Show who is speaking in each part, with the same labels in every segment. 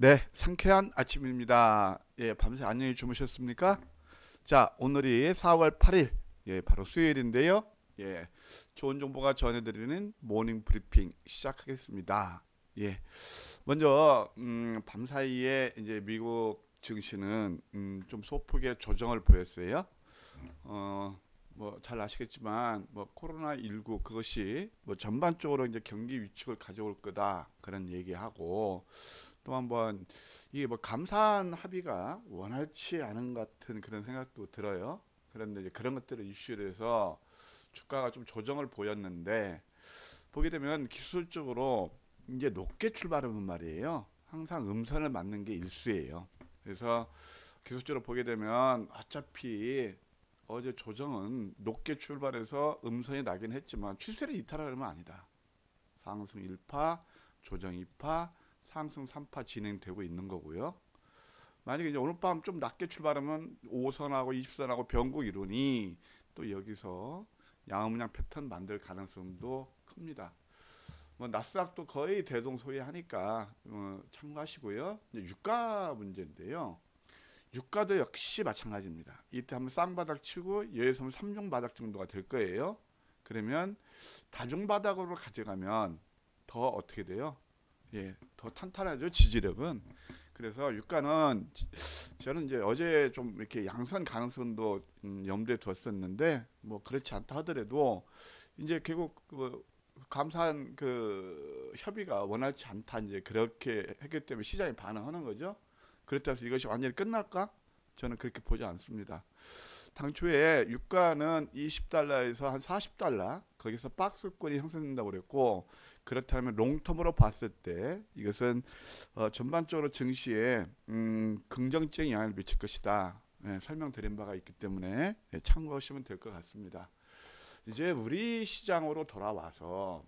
Speaker 1: 네, 상쾌한 아침입니다. 예, 밤새 안녕히 주무셨습니까? 자, 오늘이 4월 8일, 예, 바로 수요일인데요. 예, 좋은 정보가 전해드리는 모닝 브리핑 시작하겠습니다. 예, 먼저 음, 밤 사이에 이제 미국 증시는 음, 좀 소폭의 조정을 보였어요. 어, 뭐 잘 아시겠지만 뭐 코로나 19 그것이 뭐 전반적으로 이제 경기 위축을 가져올 거다 그런 얘기하고 또 한번 이게 뭐 감사한 합의가 원활치 않은 것 같은 그런 생각도 들어요. 그런데 이제 그런 것들을 이슈로 해서 주가가 좀 조정을 보였는데 보게 되면 기술적으로 이제 높게 출발하는 말이에요. 항상 음선을 맞는 게 일수예요. 그래서 기술적으로 보게 되면 어차피 어제 조정은 높게 출발해서 음선이 나긴 했지만 추세를 이탈하려면 아니다. 상승 1파, 조정 2파, 상승 3파 진행되고 있는 거고요. 만약에 이제 오늘 밤 좀 낮게 출발하면 5선하고 20선하고 변곡 이론이 또 여기서 양음량 패턴 만들 가능성도 큽니다. 뭐 나스닥도 거의 대동소이하니까 어, 참고하시고요. 유가 문제인데요. 유가도 역시 마찬가지입니다. 이때 한번 쌍바닥 치고 여기서 3중바닥 정도가 될 거예요. 그러면 다중바닥으로 가져가면 더 어떻게 돼요? 예, 더 탄탄하죠 지지력은. 그래서 유가는 저는 이제 어제 좀 이렇게 양산 가능성도 음, 염두에 두었었는데 뭐 그렇지 않다 하더라도 이제 결국 그 감사한 그 협의가 원활치 않다 이제 그렇게 했기 때문에 시장이 반응하는 거죠. 그렇다고 해서 이것이 완전히 끝날까? 저는 그렇게 보지 않습니다. 당초에 유가는 20달러에서 한 40달러 거기서 박스권이 형성된다고 그랬고 그렇다면 롱텀으로 봤을 때 이것은 어, 전반적으로 증시에 음, 긍정적인 영향을 미칠 것이다. 예, 설명드린 바가 있기 때문에 예, 참고하시면 될 것 같습니다. 이제 우리 시장으로 돌아와서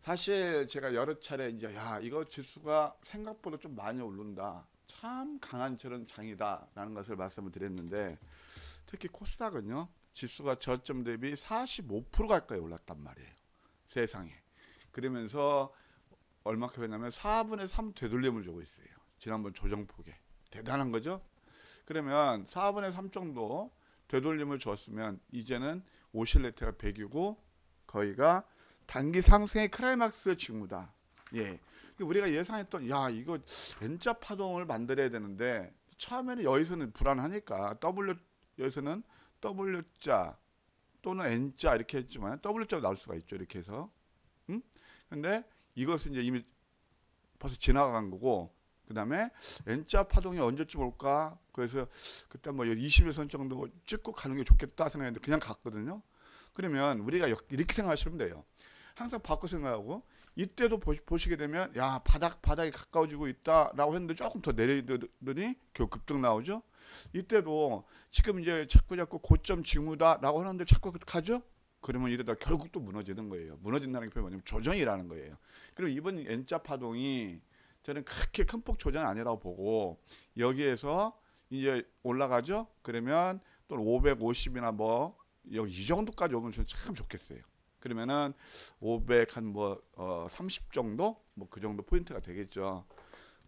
Speaker 1: 사실 제가 여러 차례 이제 야 이거 지수가 생각보다 좀 많이 오른다. 참 강한 저런 장이다라는 것을 말씀을 드렸는데 특히 코스닥은요. 지수가 저점 대비 45% 가까이 올랐단 말이에요. 세상에. 그러면서 얼마큼 했냐면 4분의 3 되돌림을 주고 있어요. 지난번 조정폭에. 대단한 거죠? 그러면 4분의 3 정도 되돌림을 줬으면 이제는 오실레트가 100이고 거기가 단기 상승의 크라이막스 직무다. 예. 우리가 예상했던 야 이거 N자 파동을 만들어야 되는데 처음에는 여기서는 불안하니까 W 여기서는 W자 또는 N자 이렇게 했지만 W자로 나올 수가 있죠. 이렇게 해서. 음? 근데 이것은 이제 이미 벌써 지나간 거고 그 다음에 N자 파동이 언제쯤 올까? 그래서 그때 뭐 21선 정도 찍고 가는 게 좋겠다 생각했는데 그냥 갔거든요. 그러면 우리가 이렇게 생각하시면 돼요. 항상 바꿔 생각하고 이때도 보시, 게 되면 야 바닥 바닥이 가까워지고 있다라고 했는데 조금 더 내리더니 결 급등 나오죠. 이때도 지금 이제 자꾸 자꾸 고점 징후다라고 하는데 자꾸 가죠? 그러면 이러다 결국 또 무너지는 거예요. 무너진다는 게 뭐냐면 조정이라는 거예요. 그리고 이번 N자 파동이 저는 그게큰 폭조정 아니라고 보고 여기에서 이제 올라가죠. 그러면 또 550이나 뭐 여기 이 정도까지 오면 참 좋겠어요. 그러면은 500 한 뭐30 어, 정도 뭐 그 정도 포인트가 되겠죠.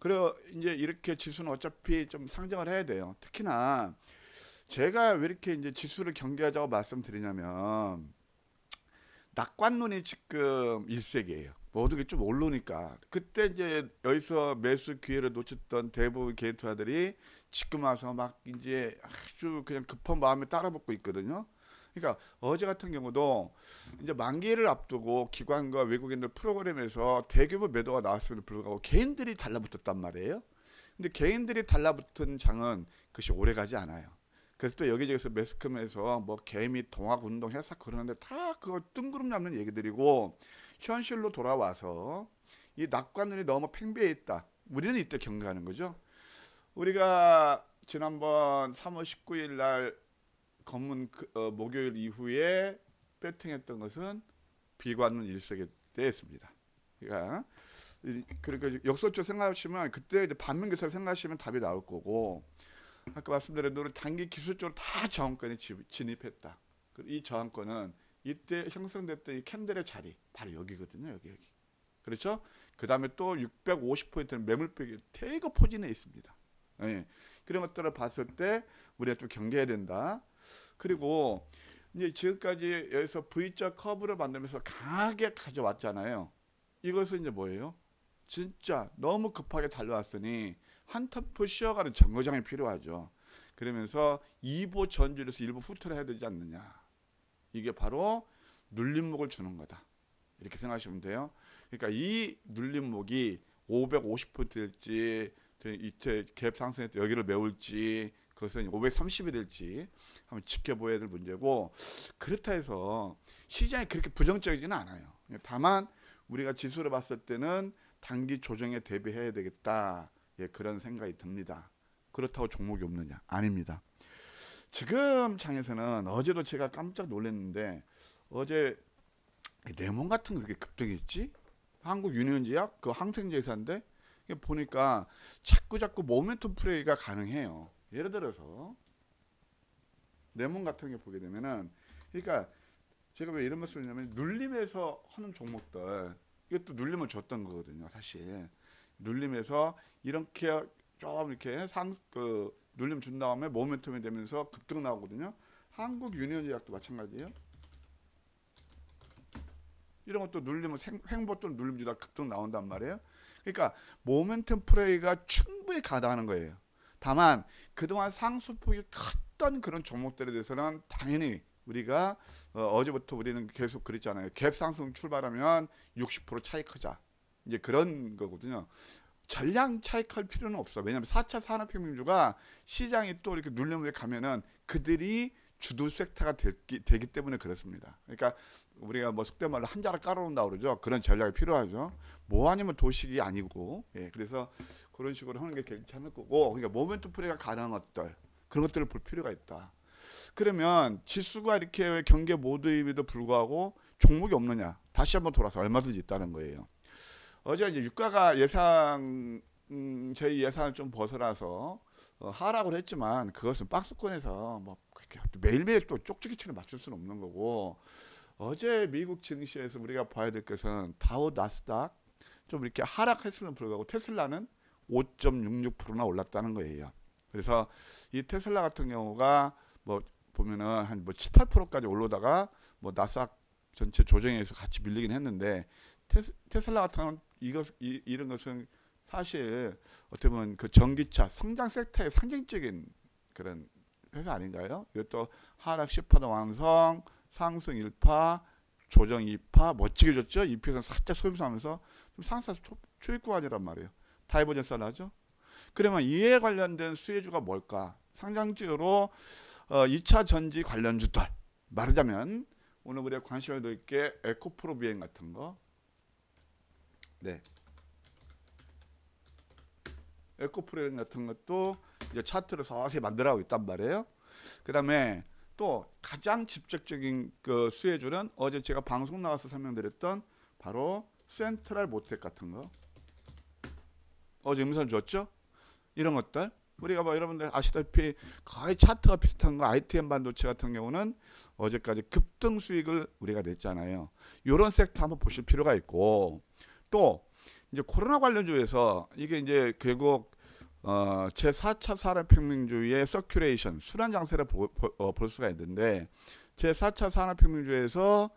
Speaker 1: 그래서 이제 이렇게 지수는 어차피 좀 상정을 해야 돼요. 특히나 제가 왜 이렇게 이제 지수를 경계하자고 말씀드리냐면 낙관론이 지금 일색이에요 모든 게좀 오르니까 그때 이제 여기서 매수 기회를 놓쳤던 대부분 개인 투자들이 지금 와서 막 이제 아주 그냥 급한 마음에 따라붙고 있거든요. 그러니까 어제 같은 경우도 이제 만기를 앞두고 기관과 외국인들 프로그램에서 대규모 매도가 나왔음에도 불구하고 개인들이 달라붙었단 말이에요. 근데 개인들이 달라붙은 장은 그것이 오래가지 않아요. 그래서 또 여기저기서 매스컴에서 뭐 개미 동학 운동 해서 그러는데 다 그거 뜬구름 잡는 얘기들이고 현실로 돌아와서 이 낙관론이 너무 팽배해 있다. 우리는 이때 경계하는 거죠. 우리가 지난번 3월 19일 날 검은 그, 어, 목요일 이후에 배팅했던 것은 비관문 일석계 때였습니다. 그러니까 그러니까 역설적 생각하시면 그때 이제 반면교사 생각하시면 답이 나올 거고 아까 말씀드린 대로 단기 기술적으로 다 저항권에 진입했다. 이 저항권은 이때 형성됐던 이 캔들의 자리 바로 여기거든요. 여기 여기. 그렇죠? 그 다음에 또 650포인트는 매물벽이 대거 포진해 있습니다. 예. 그런 것들을 봤을 때 우리가 좀 경계해야 된다. 그리고 이제 지금까지 여기서 V자 커브를 만들면서 강하게 가져왔잖아요. 이것은 이제 뭐예요? 진짜 너무 급하게 달려왔으니 한 템포 쉬어가는 정거장이 필요하죠. 그러면서 2보 전진에서 1보 후퇴를 해야 되지 않느냐. 이게 바로 눌림목을 주는 거다. 이렇게 생각하시면 돼요. 그러니까 이 눌림목이 550포인트일지 이때 갭 상승했을 때 여기를 메울지 그것은 530이 될지 한번 지켜봐야 될 문제고 그렇다 해서 시장이 그렇게 부정적이지는 않아요. 다만 우리가 지수를 봤을 때는 단기 조정에 대비해야 되겠다. 예, 그런 생각이 듭니다. 그렇다고 종목이 없느냐? 아닙니다. 지금 장에서는 어제도 제가 깜짝 놀랐는데 어제 레몬 같은 게 그렇게 급등했지? 한국 유니온제약 그 항생제사인데 보니까 자꾸 자꾸 모멘텀 플레이가 가능해요. 예를 들어서 레몬 같은 게 보게 되면은 그러니까 제가 왜 이런 말씀을 냐면 눌림에서 하는 종목들 이것도 눌림을 줬던 거거든요 사실 눌림에서 이렇게 좀 이렇게 상그 눌림 준 다음에 모멘텀이 되면서 급등 나오거든요 한국 유니언 제약도 마찬가지예요 이런 것도 눌리면 횡보 또는 눌림 주다 급등 나온단 말이에요 그러니까 모멘텀 프레이가 충분히 가다하는 거예요 다만 그동안 상승폭이 컸던 그런 종목들에 대해서는 당연히 우리가 어, 제부터 우리는 계속 그랬잖아요. 갭 상승 출발하면 60% 차익 크자. 이제 그런 거거든요. 전량 차익할 필요는 없어. 왜냐하면 4차 산업혁명주가 시장이 또 이렇게 눌려 가면은 그들이 주도 섹터가 되기, 되기 때문에 그렇습니다. 그러니까 우리가 뭐 속된 말로 한자를 깔아놓는다 그러죠. 그런 전략이 필요하죠. 뭐 아니면 도식이 아니고 예, 그래서 그런 식으로 하는 게 괜찮을 거고 그러니까 모멘트 플레이가 가능한 것들 그런 것들을 볼 필요가 있다. 그러면 지수가 이렇게 경계 모드임에도 불구하고 종목이 없느냐 다시 한번 돌아서 얼마든지 있다는 거예요. 어제 이제 유가가 예상 음, 저희 예상을 좀 벗어나서 어, 하락을 했지만 그것은 박스권에서 뭐 어떻게 매일매일 또 쪽지기처럼 맞출 수는 없는 거고 어제 미국 증시에서 우리가 봐야 될 것은 다우 나스닥 좀 이렇게 하락했으면도 불구하고 테슬라는 5.66%나 올랐다는 거예요. 그래서 이 테슬라 같은 경우가 뭐 보면은 한 뭐 7, 8%까지 올라다가 뭐 나스닥 전체 조정에서 같이 밀리긴 했는데 테스, 라 같은 이것 이, 이런 것은 사실 어떻게 보면 그 전기차 성장 섹터의 상징적인 그런 회사 아닌가요? 이것도 하락 10파도 완성, 상승 1파, 조정 2파 멋지게 줬죠. 2표에서 살짝 소임수하면서 상사 초입 구간이란 말이에요. 다이버전스 하죠. 그러면 이에 관련된 수혜주가 뭘까? 상장적으로 어, 2차 전지 관련 주들 말하자면 오늘 우리가 관심을 놓게 에코프로 비행 같은 거 네. 에코프레임 같은 것도 이제 차트를 서서히 만들어가고 있단 말이에요. 그다음에 또 가장 직접적인 그 수혜주는 어제 제가 방송 나와서 설명드렸던 바로 센트럴 모텍 같은 거. 어제 음선 줬죠? 이런 것들. 우리가 뭐 여러분들 아시다시피 거의 차트가 비슷한 거 ITM 반도체 같은 경우는 어제까지 급등 수익을 우리가 냈잖아요. 이런 섹터 한번 보실 필요가 있고 또 이제 코로나 관련주에서 이게 이제 결국 어, 제4차 산업혁명주의 의 서큐레이션 순환 장세를 보, 보, 어, 볼 수가 있는데 제4차 산업혁명주에서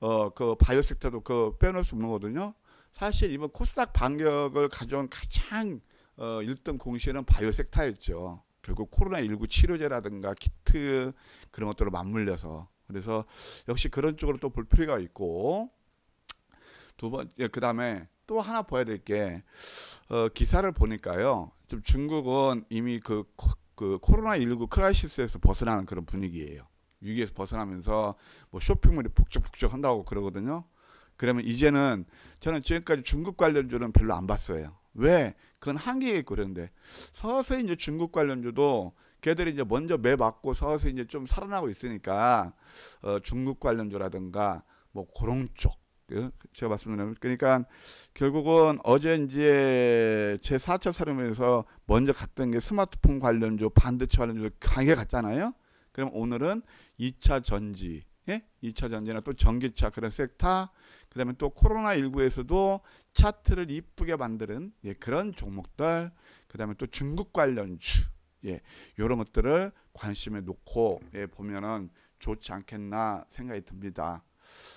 Speaker 1: 어, 그 바이오 섹터도 그 빼놓을 수 없는 거거든요. 사실 이번 코스닥 반격을 가져온 가장 어, 1등 공시는 바이오 섹터였죠. 결국 코로나19 치료제라든가 키트 그런 것들을 맞물려서 그래서 역시 그런 쪽으로 또 볼 필요가 있고 두 번, 예, 그 다음에 또 하나 보여드릴 게 어, 기사를 보니까요. 좀 중국은 이미 그, 그 코로나 19 크라이시스에서 벗어나는 그런 분위기예요. 위기에서 벗어나면서 뭐 쇼핑몰이 북적북적 한다고 그러거든요. 그러면 이제는 저는 지금까지 중국 관련주는 별로 안 봤어요. 왜? 그건 한계에 있고 그런데 서서히 이제 중국 관련주도 걔들이 이제 먼저 매 맞고 서서히 이제 좀 살아나고 있으니까 어, 중국 관련주라든가 뭐 그런 쪽그 제가 말씀드리면 그러니까 결국은 어제 이제 제 4차 사령에서 먼저 갔던 게 스마트폰 관련주, 반도체 관련주 강하게 갔잖아요. 그럼 오늘은 2차 전지, 예? 2차 전지나 또 전기차 그런 섹터, 그다음에 또 코로나 19에서도 차트를 이쁘게 만드는 예, 그런 종목들, 그다음에 또 중국 관련주, 예, 이런 것들을 관심에 놓고 예, 보면은 좋지 않겠나 생각이 듭니다.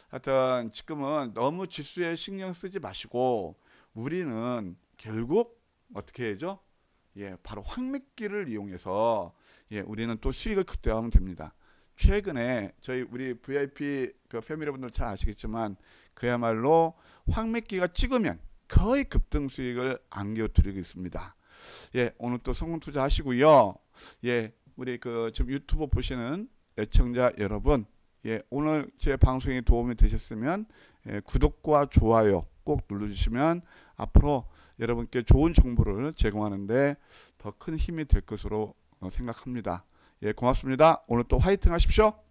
Speaker 1: 하여튼 지금은 너무 지수에 신경 쓰지 마시고 우리는 결국 어떻게 해죠? 예, 바로 황맥기를 이용해서 예, 우리는 또 수익을 극대화하면 됩니다. 최근에 저희 우리 VIP 그 패밀리 분들 잘 아시겠지만 그야말로 황맥기가 찍으면 거의 급등 수익을 안겨드리고 있습니다. 예, 오늘 또 성공 투자 하시고요. 예, 우리 그 지금 유튜브 보시는 애청자 여러분 예, 오늘 제 방송이 도움이 되셨으면 예, 구독과 좋아요 꼭 눌러주시면 앞으로 여러분께 좋은 정보를 제공하는데 더 큰 힘이 될 것으로 어, 생각합니다. 예, 고맙습니다. 오늘 또 화이팅 하십시오.